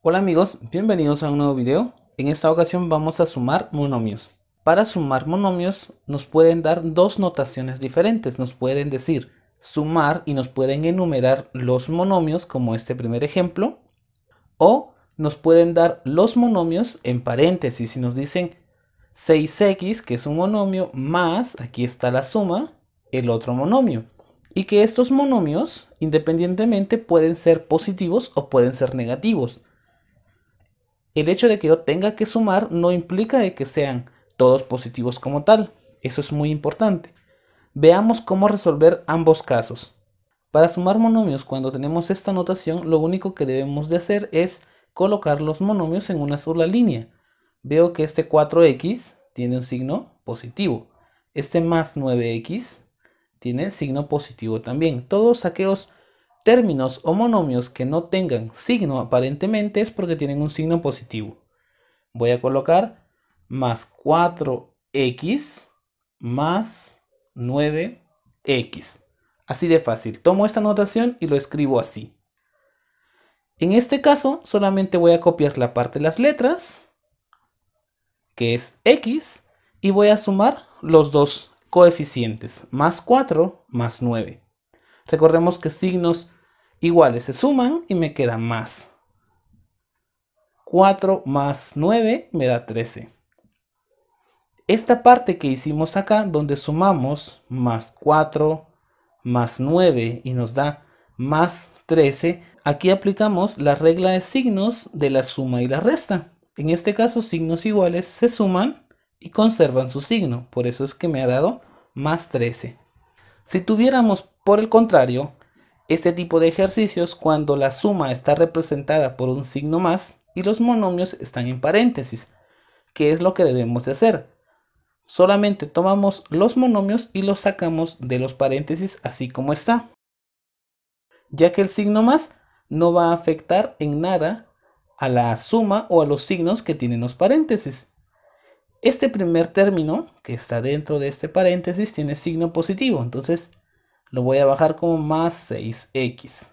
Hola amigos, bienvenidos a un nuevo video. En esta ocasión vamos a sumar monomios. Para sumar monomios nos pueden dar dos notaciones diferentes. Nos pueden decir sumar y nos pueden enumerar los monomios como este primer ejemplo. O nos pueden dar los monomios en paréntesis y nos dicen 6x, que es un monomio, más, aquí está la suma, el otro monomio. Y que estos monomios, independientemente, pueden ser positivos o pueden ser negativos el hecho de que yo tenga que sumar no implica de que sean todos positivos como tal. Eso es muy importante. Veamos cómo resolver ambos casos. Para sumar monomios cuando tenemos esta notación, lo único que debemos de hacer es colocar los monomios en una sola línea. Veo que este 4x tiene un signo positivo. Este más 9x tiene signo positivo también. Todos aquellos términos o monomios que no tengan signo aparentemente es porque tienen un signo positivo. Voy a colocar más 4x más 9x. Así de fácil. Tomo esta notación y lo escribo así. En este caso solamente voy a copiar la parte de las letras, que es x, y voy a sumar los dos coeficientes, más 4 más 9. Recordemos que signos iguales se suman y me queda más. 4 más 9 me da 13. Esta parte que hicimos acá, donde sumamos más 4 más 9 y nos da más 13, aquí aplicamos la regla de signos de la suma y la resta. En este caso, signos iguales se suman y conservan su signo, por eso es que me ha dado más 13. Si tuviéramos, por el contrario, este tipo de ejercicios cuando la suma está representada por un signo más y los monomios están en paréntesis, ¿qué es lo que debemos de hacer. Solamente tomamos los monomios y los sacamos de los paréntesis así como está. Ya que el signo más no va a afectar en nada a la suma o a los signos que tienen los paréntesis. Este primer término que está dentro de este paréntesis tiene signo positivo, entonces lo voy a bajar como más 6x.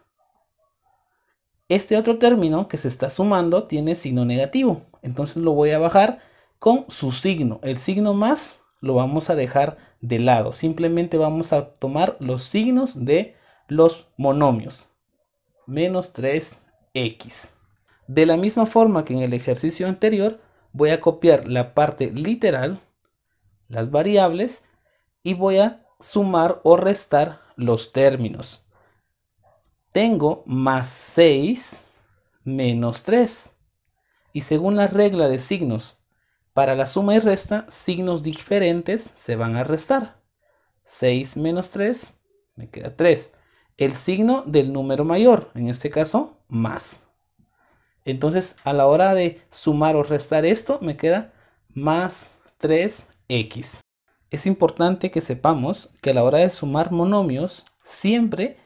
Este otro término que se está sumando tiene signo negativo, entonces lo voy a bajar con su signo. El signo más lo vamos a dejar de lado, simplemente vamos a tomar los signos de los monomios. Menos 3x. De la misma forma que en el ejercicio anterior, voy a copiar la parte literal, las variables, y voy a sumar o restar los términos. Tengo más 6 menos 3. Y según la regla de signos, para la suma y resta, signos diferentes se van a restar. 6 menos 3, me queda 3. El signo del número mayor, en este caso, más. Entonces, a la hora de sumar o restar esto, me queda más 3x es importante que sepamos que a la hora de sumar monomios, siempre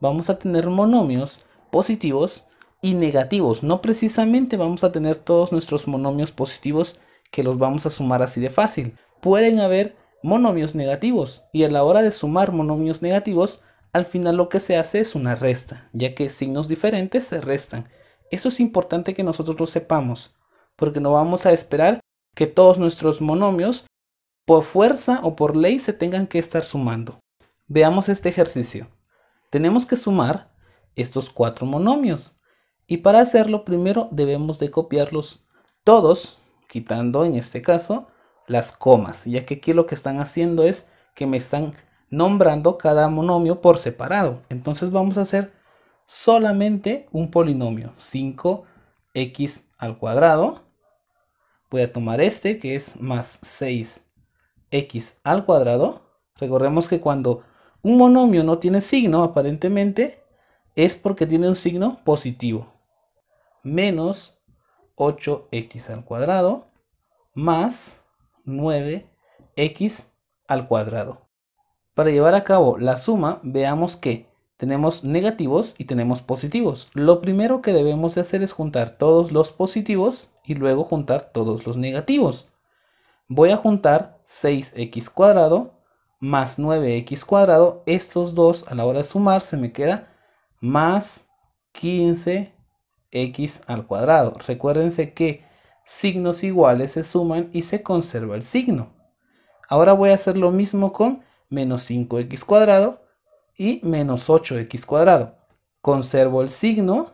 vamos a tener monomios positivos y negativos. No precisamente vamos a tener todos nuestros monomios positivos que los vamos a sumar así de fácil. Pueden haber monomios negativos y a la hora de sumar monomios negativos, al final lo que se hace es una resta, ya que signos diferentes se restan. Eso es importante que nosotros lo sepamos, porque no vamos a esperar que todos nuestros monomios por fuerza o por ley se tengan que estar sumando. Veamos este ejercicio. Tenemos que sumar estos cuatro monomios y para hacerlo primero debemos de copiarlos todos, quitando en este caso las comas, ya que aquí lo que están haciendo es que me están nombrando cada monomio por separado. Entonces vamos a hacer solamente un polinomio, 5x al cuadrado. Voy a tomar este que es más 6 x al cuadrado, recordemos que cuando un monomio no tiene signo, aparentemente, es porque tiene un signo positivo. Menos 8x al cuadrado más 9x al cuadrado. Para llevar a cabo la suma, veamos que tenemos negativos y tenemos positivos. Lo primero que debemos de hacer es juntar todos los positivos y luego juntar todos los negativos. Voy a juntar 6x cuadrado más 9x cuadrado. Estos dos a la hora de sumar se me queda más 15x al cuadrado. Recuérdense que signos iguales se suman y se conserva el signo. Ahora voy a hacer lo mismo con menos 5x cuadrado y menos 8x cuadrado. Conservo el signo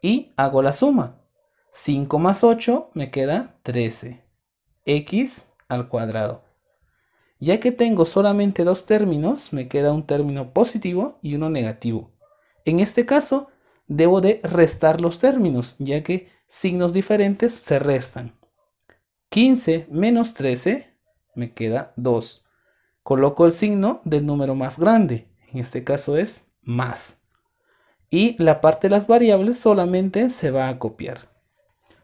y hago la suma. 5 más 8 me queda 13. X al cuadrado. Ya que tengo solamente dos términos, me queda un término positivo y uno negativo. En este caso, debo de restar los términos, ya que signos diferentes se restan. 15 menos 13 me queda 2. Coloco el signo del número más grande, en este caso es más. Y la parte de las variables solamente se va a copiar.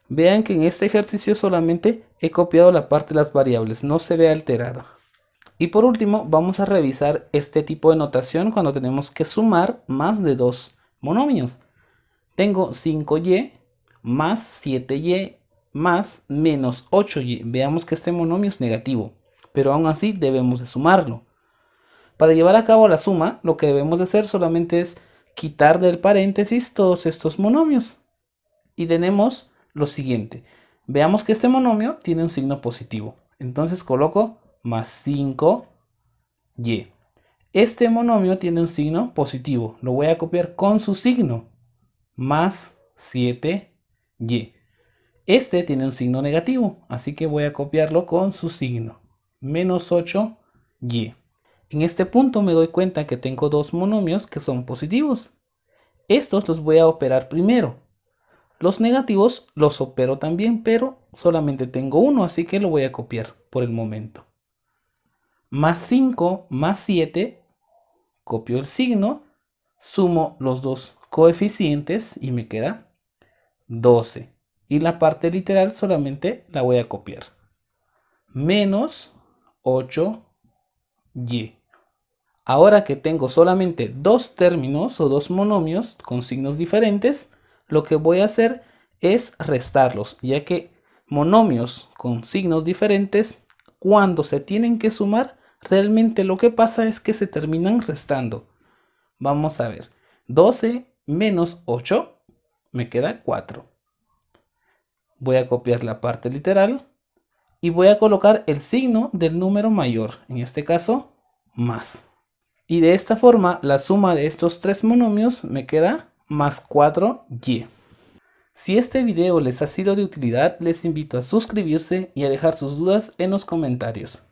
Vean que en este ejercicio solamente He copiado la parte de las variables, no se ve alterada. Y por último, vamos a revisar este tipo de notación cuando tenemos que sumar más de dos monomios. Tengo 5y más 7y más menos 8y. Veamos que este monomio es negativo, pero aún así debemos de sumarlo. Para llevar a cabo la suma, lo que debemos de hacer solamente es quitar del paréntesis todos estos monomios. Y tenemos lo siguiente. Veamos que este monomio tiene un signo positivo. Entonces coloco más 5y. Este monomio tiene un signo positivo. Lo voy a copiar con su signo. Más 7y. Este tiene un signo negativo. Así que voy a copiarlo con su signo. Menos 8y. En este punto me doy cuenta que tengo dos monomios que son positivos. Estos los voy a operar primero. Los negativos los opero también, pero solamente tengo uno, así que lo voy a copiar por el momento. Más 5 más 7, copio el signo, sumo los dos coeficientes y me queda 12. Y la parte literal solamente la voy a copiar. Menos 8y. Ahora que tengo solamente dos términos o dos monomios con signos diferentes, lo que voy a hacer es restarlos, ya que monomios con signos diferentes, cuando se tienen que sumar, realmente lo que pasa es que se terminan restando. Vamos a ver, 12 menos 8 me queda 4. Voy a copiar la parte literal y voy a colocar el signo del número mayor, en este caso, más. Y de esta forma, la suma de estos tres monomios me queda más 4y. Si este video les ha sido de utilidad, les invito a suscribirse y a dejar sus dudas en los comentarios.